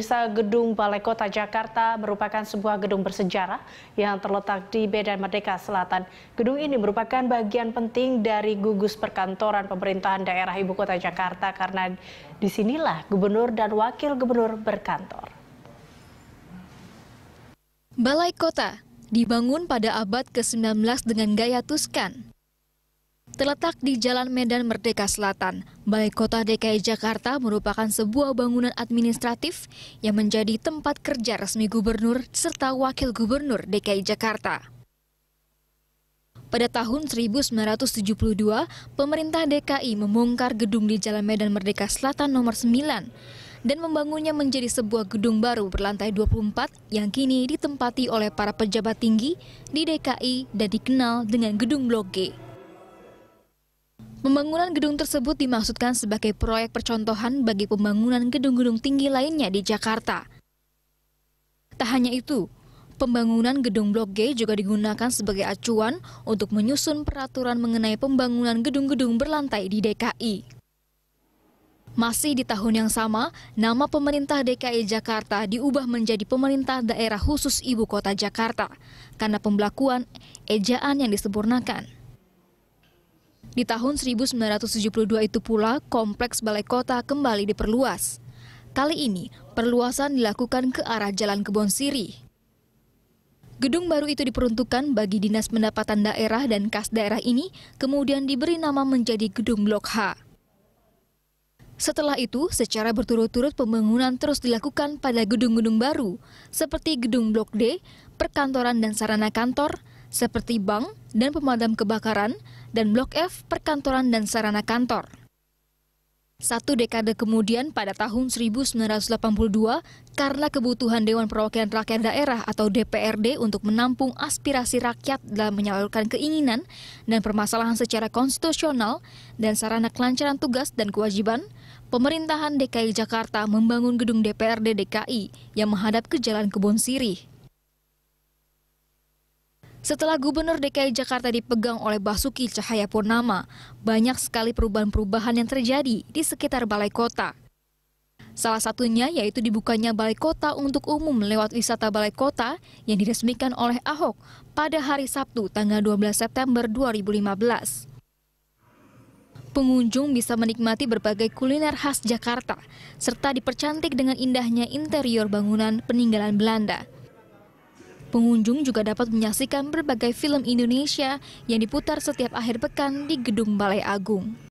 Pemirsa Gedung Balai Kota Jakarta merupakan sebuah gedung bersejarah yang terletak di Medan Merdeka Selatan. Gedung ini merupakan bagian penting dari gugus perkantoran pemerintahan daerah Ibu Kota Jakarta karena disinilah gubernur dan wakil gubernur berkantor. Balai Kota dibangun pada abad ke-19 dengan gaya Tuskan. Terletak di Jalan Medan Merdeka Selatan, Balai Kota DKI Jakarta merupakan sebuah bangunan administratif yang menjadi tempat kerja resmi gubernur serta wakil gubernur DKI Jakarta. Pada tahun 1972, pemerintah DKI membongkar gedung di Jalan Medan Merdeka Selatan nomor 9 dan membangunnya menjadi sebuah gedung baru berlantai 24 yang kini ditempati oleh para pejabat tinggi di DKI dan dikenal dengan Gedung Blok G. Pembangunan gedung tersebut dimaksudkan sebagai proyek percontohan bagi pembangunan gedung-gedung tinggi lainnya di Jakarta. Tak hanya itu, pembangunan gedung Blok G juga digunakan sebagai acuan untuk menyusun peraturan mengenai pembangunan gedung-gedung berlantai di DKI. Masih di tahun yang sama, nama pemerintah DKI Jakarta diubah menjadi Pemerintah Daerah Khusus Ibu Kota Jakarta karena pembelakuan ejaan yang disempurnakan. Di tahun 1972 itu pula, kompleks balai kota kembali diperluas. Kali ini, perluasan dilakukan ke arah Jalan Kebon Siri. Gedung baru itu diperuntukkan bagi Dinas Pendapatan Daerah dan Kas Daerah ini, kemudian diberi nama menjadi Gedung Blok H. Setelah itu, secara berturut-turut pembangunan terus dilakukan pada gedung-gedung baru, seperti Gedung Blok D, perkantoran dan sarana kantor, seperti bank dan pemadam kebakaran, dan Blok F perkantoran dan sarana kantor. Satu dekade kemudian pada tahun 1982, karena kebutuhan Dewan Perwakilan Rakyat Daerah atau DPRD untuk menampung aspirasi rakyat dalam menyalurkan keinginan dan permasalahan secara konstitusional dan sarana kelancaran tugas dan kewajiban, pemerintahan DKI Jakarta membangun gedung DPRD DKI yang menghadap ke Jalan Kebon Sirih. Setelah Gubernur DKI Jakarta dipegang oleh Basuki Cahayapurnama, banyak sekali perubahan-perubahan yang terjadi di sekitar balai kota. Salah satunya yaitu dibukanya balai kota untuk umum lewat wisata balai kota yang diresmikan oleh Ahok pada hari Sabtu tanggal 12 September 2015. Pengunjung bisa menikmati berbagai kuliner khas Jakarta, serta dipercantik dengan indahnya interior bangunan peninggalan Belanda. Pengunjung juga dapat menyaksikan berbagai film Indonesia yang diputar setiap akhir pekan di Gedung Balai Agung.